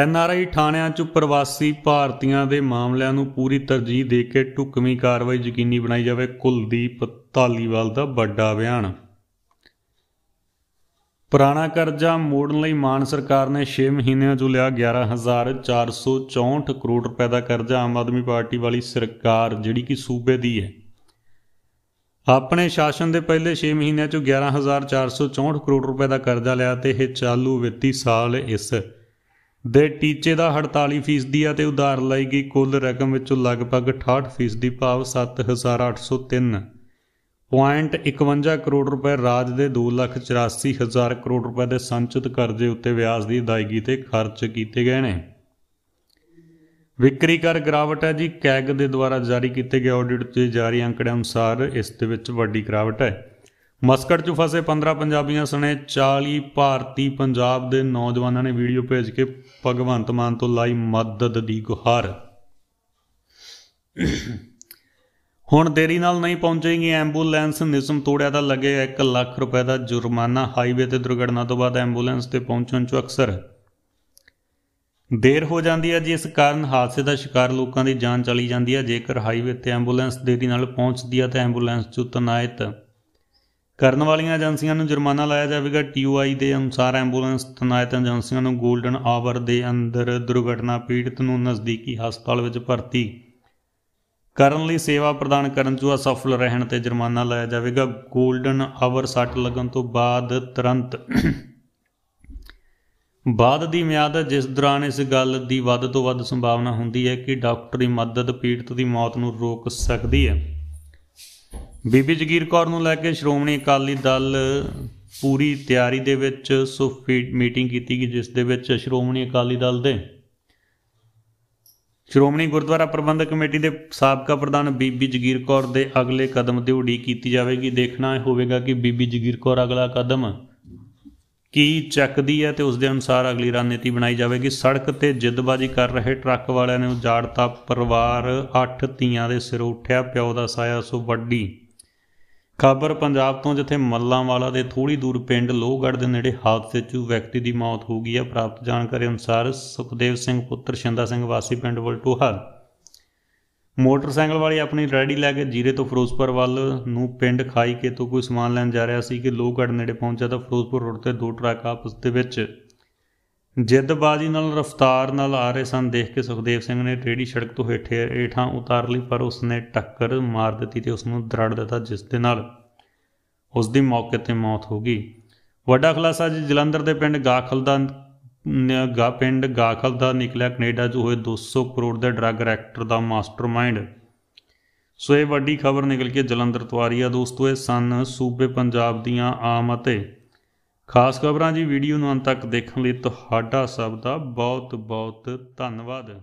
ਐਨਆਰਆਈ ਥਾਣਿਆਂ 'ਚ ਪ੍ਰਵਾਸੀ ਭਾਰਤੀਆਂ ਦੇ ਮਾਮਲਿਆਂ ਨੂੰ ਪੂਰੀ ਤਰਜੀਹ ਦੇ ਕੇ ਟੁਕਮੀ ਕਾਰਵਾਈ ਯਕੀਨੀ ਬਣਾਈ ਜਾਵੇ ਕੁਲਦੀਪ ਧਾਲੀਵਾਲ ਦਾ ਵੱਡਾ ਬਿਆਨ ਪੁਰਾਣਾ ਕਰਜ਼ਾ ਮੋੜਨ ਲਈ ਮਾਨ ਸਰਕਾਰ ਨੇ 6 ਮਹੀਨਿਆਂ ਚੋਂ ਲਿਆ 11464 ਕਰੋੜ ਰੁਪਏ ਦਾ ਕਰਜ਼ਾ ਆਮ ਆਦਮੀ ਪਾਰਟੀ ਵਾਲੀ ਸਰਕਾਰ ਜਿਹੜੀ ਕਿ ਸੂਬੇ ਦੀ ਹੈ ਆਪਣੇ ਸ਼ਾਸਨ ਦੇ ਪਹਿਲੇ 6 ਮਹੀਨਿਆਂ ਚੋਂ 11464 ਕਰੋੜ ਰੁਪਏ ਦਾ ਕਰਜ਼ਾ ਲਿਆ ਤੇ ਇਹ ਚਾਲੂ ਵਿੱਤੀ ਸਾਲ ਇਸ ਦੇ ਟੀਚੇ ਦਾ 48% ਦੀ ਆ ਤੇ ਉਧਾਰ ਲਈ ਗਈ ਕੁੱਲ ਰਕਮ ਵਿੱਚੋਂ ਲਗਭਗ 68% ਦੀ ਭਾਵ 7803 0.51 ਕਰੋੜ ਰੁਪਏ ਰਾਜ ਦੇ 2,84,000 ਕਰੋੜ ਰੁਪਏ ਦੇ ਸੰਚਿਤ ਕਰਜ਼ੇ ਉੱਤੇ ਵਿਆਜ ਦੀ ਅਦਾਇਗੀ ਤੇ ਖਰਚ ਕੀਤੇ ਗਏ ਨੇ ਵਿਕਰੀ ਕਰ ਗਰਾਵਟ ਹੈ ਜੀ ਕੈਗ ਦੇ ਦੁਆਰਾ ਜਾਰੀ ਕੀਤੇ ਗਏ ਆਡਿਟ ਤੇ ਜਾਰੀ ਅੰਕੜੇ ਅਨੁਸਾਰ ਇਸ ਦੇ ਵਿੱਚ ਵੱਡੀ ਗਰਾਵਟ ਹੈ ਮਸਕਟ 'ਚ ਫਸੇ 15 ਪੰਜਾਬੀਆਂ ਸਣੇ 40 ਭਾਰਤੀ ਪੰਜਾਬ ਦੇ ਨੌਜਵਾਨਾਂ ਨੇ ਵੀਡੀਓ ਭੇਜ ਕੇ ਭਗਵੰਤ ਮਾਨ ਤੋਂ ਲਾਈ ਮਦਦ ਦੀ ਗੁਹਾਰ ਹੁਣ ਦੇਰੀ ਨਾਲ ਨਹੀਂ ਪਹੁੰਚੇਗੀ ਐਂਬੂਲੈਂਸ ਨਿਯਮ ਤੋੜਿਆ ਤਾਂ ਲੱਗੇਗਾ 1 ਲੱਖ ਰੁਪਏ ਦਾ ਜੁਰਮਾਨਾ ਹਾਈਵੇ ਤੇ ਦੁਰਘਟਨਾ ਤੋਂ ਬਾਅਦ ਐਂਬੂਲੈਂਸ ਤੇ ਪਹੁੰਚਣ 'ਚ ਅਕਸਰ ਦੇਰ ਹੋ ਜਾਂਦੀ ਹੈ ਜਿਸ ਕਾਰਨ ਹਾਦਸੇ ਦਾ ਸ਼ਿਕਾਰ ਲੋਕਾਂ ਦੀ ਜਾਨ ਚਲੀ ਜਾਂਦੀ ਹੈ ਜੇਕਰ ਹਾਈਵੇ ਤੇ ਐਂਬੂਲੈਂਸ ਦੇਰੀ ਨਾਲ ਪਹੁੰਚਦੀ ਹੈ ਤਾਂ ਐਂਬੂਲੈਂਸ 'ਚ ਤਨਾਇਤ ਕਰਨ ਵਾਲੀਆਂ ਏਜੰਸੀਆਂ ਨੂੰ ਜੁਰਮਾਨਾ ਲਾਇਆ ਜਾਵੇਗਾ ਟੀਓਆਈ ਦੇ ਅਨੁਸਾਰ ਐਂਬੂਲੈਂਸ ਤਨਾਇਤ ਏਜੰਸੀਆਂ ਨੂੰ ਗੋਲਡਨ ਆਵਰ ਦੇ ਅੰਦਰ ਦੁਰਘਟਨਾ ਪੀੜਤ ਨੂੰ ਨਜ਼ਦੀਕੀ ਹਸਪਤਾਲ ਵਿੱਚ ਭਰਤੀ ਕਰਨ ਲਈ ਸੇਵਾ ਪ੍ਰਦਾਨ ਕਰਨ 'ਚ ਅਸਫਲ ਰਹਿਣ ਤੇ ਜੁਰਮਾਨਾ ਲਾਇਆ ਜਾਵੇਗਾ 골ਡਨ ਆਵਰ ਸੱਟ ਲੱਗਣ ਤੋਂ ਬਾਅਦ ਤੁਰੰਤ ਬਾਅਦ ਦੀ ਮਿਆਦ ਜਿਸ ਦੌਰਾਨ ਇਸ ਗੱਲ ਦੀ ਵੱਧ ਤੋਂ ਵੱਧ ਸੰਭਾਵਨਾ ਹੁੰਦੀ ਹੈ ਕਿ ਡਾਕਟਰੀ ਮਦਦ ਪੀੜਤ ਦੀ ਮੌਤ ਨੂੰ ਰੋਕ ਸਕਦੀ ਹੈ ਬੀਬੀ ਜਗੀਰ ਕੌਰ ਨੂੰ ਲੈ ਕੇ ਸ਼੍ਰੋਮਣੀ ਅਕਾਲੀ ਦਲ ਪੂਰੀ ਤਿਆਰੀ ਦੇ ਵਿੱਚ ਸੋ ਮੀਟਿੰਗ ਕੀਤੀ ਗਈ ਜਿਸ ਦੇ ਵਿੱਚ ਸ਼੍ਰੋਮਣੀ ਅਕਾਲੀ ਦਲ ਦੇ ਸ਼੍ਰੋਮਣੀ ਗੁਰਦੁਆਰਾ ਪ੍ਰਬੰਧਕ ਕਮੇਟੀ ਦੇ ਸਾਬਕਾ ਪ੍ਰਧਾਨ ਬੀਬੀ ਜਗੀਰ ਕੌਰ ਦੇ ਅਗਲੇ ਕਦਮ ਦੀ ਉਡੀਕ ਕੀਤੀ ਜਾਵੇਗੀ ਦੇਖਣਾ ਹੋਵੇਗਾ ਕਿ ਬੀਬੀ ਜਗੀਰ ਕੌਰ ਅਗਲਾ ਕਦਮ ਕੀ ਚੱਕਦੀ ਹੈ ਤੇ ਉਸ ਦੇ ਅਨੁਸਾਰ ਅਗਲੀ ਰਣਨੀਤੀ ਬਣਾਈ ਜਾਵੇਗੀ ਸੜਕ ਤੇ ਜਿੱਦਬਾਜ਼ੀ ਕਰ ਰਹੇ ਟਰੱਕ ਵਾਲਿਆਂ ਨੇ ਉਜਾੜਤਾ ਪਰਿਵਾਰ ਅੱਠ ਧੀਆਂ ਦੇ ਸਿਰ ਉੱਠਿਆ ਪਿਓ ਦਾ ਸਾਇਆ ਸੋ ਵੱਡੀ ਖਬਰ ਪੰਜਾਬ ਤੋਂ ਜਿੱਥੇ ਮੱਲਾਂਵਾਲਾ ਦੇ ਥੋੜੀ ਦੂਰ ਪਿੰਡ ਲੋਹਗੜ ਦੇ ਨੇੜੇ ਹਾਦਸੇ 'ਚ ਵਿਅਕਤੀ ਦੀ ਮੌਤ ਹੋ ਗਈ ਹੈ ਪ੍ਰਾਪਤ ਜਾਣਕਾਰੀ ਅਨੁਸਾਰ ਸੁਖਦੇਵ ਸਿੰਘ ਪੁੱਤਰ ਸ਼ਿੰਦਾ ਸਿੰਘ ਵਾਸੀ ਪਿੰਡ ਵਲਟੋਹਾ ਮੋਟਰਸਾਈਕਲ ਵਾਲੇ ਆਪਣੀ ਰੈਡੀ ਲੈ ਕੇ ਜੀਰੇ ਤੋਂ ਫਿਰੋਜ਼ਪੁਰ ਵੱਲ ਨੂੰ ਪਿੰਡ ਖਾਈ ਕੇ ਤੋਂ ਕੋਈ ਸਮਾਨ ਲੈਣ ਜਾ ਰਿਹਾ ਸੀ ਕਿ ਲੋਹਗੜ ਨੇੜੇ ਪਹੁੰਚਿਆ ਤਾਂ ਫਿਰੋਜ਼ਪੁਰ ਰੋਡ ਤੇ ਦੋ ਟਰੱਕ ਆਪਸ ਦੇ ਵਿੱਚ ਜਿੱਦਬਾਜ਼ੀ ਨਾਲ ਰਫ਼ਤਾਰ ਨਾਲ ਆ ਰਹੇ ਸਨ ਦੇਖ ਕੇ ਸੁਖਦੇਵ ਸਿੰਘ ਨੇ ਟੇਢੀ ਸੜਕ ਤੋਂ ਹੇਠੇ ਏਠਾਂ ਉਤਾਰ ਲਈ ਪਰ ਉਸਨੇ ਟੱਕਰ ਮਾਰ ਦਿੱਤੀ ਤੇ ਉਸ ਨੂੰ ਦਰੜ ਦਿੱਤਾ ਜਿਸ ਦੇ ਨਾਲ ਉਸ ਦੀ ਮੌਕੇ ਤੇ ਮੌਤ ਹੋ ਗਈ ਵੱਡਾ ਖਲਾਸਾ ਜੀ ਜਲੰਧਰ ਦੇ ਪਿੰਡ ਗਾਖਲ ਦਾ ਗਾ ਪਿੰਡ ਗਾਖਲ ਦਾ ਨਿਕਲਿਆ ਕੈਨੇਡਾ ਜੋ ਹੋਏ 200 ਕਰੋੜ ਦੇ ਡਰੱਗ ਰੈਕਟਰ ਦਾ ਮਾਸਟਰਮਾਈਂਡ ਸੋ ਇਹ ਵੱਡੀ ਖਬਰ ਨਿਕਲ ਕੇ ਜਲੰਧਰ ਤੋਂ ਆ ਰਹੀ ਆ ਦੋਸਤੋ ਇਹ ਸਨ ਸੂਬੇ ਪੰਜਾਬ ਦੀਆਂ ਆਮ ਅਤੇ ਖਾਸ ਖਬਰਾਂ ਜੀ ਵੀਡੀਓ ਨੂੰ ਅੰਤ ਤੱਕ ਦੇਖਣ ਲਈ ਤੁਹਾਡਾ ਸਭ ਦਾ ਬਹੁਤ ਬਹੁਤ ਧੰਨਵਾਦ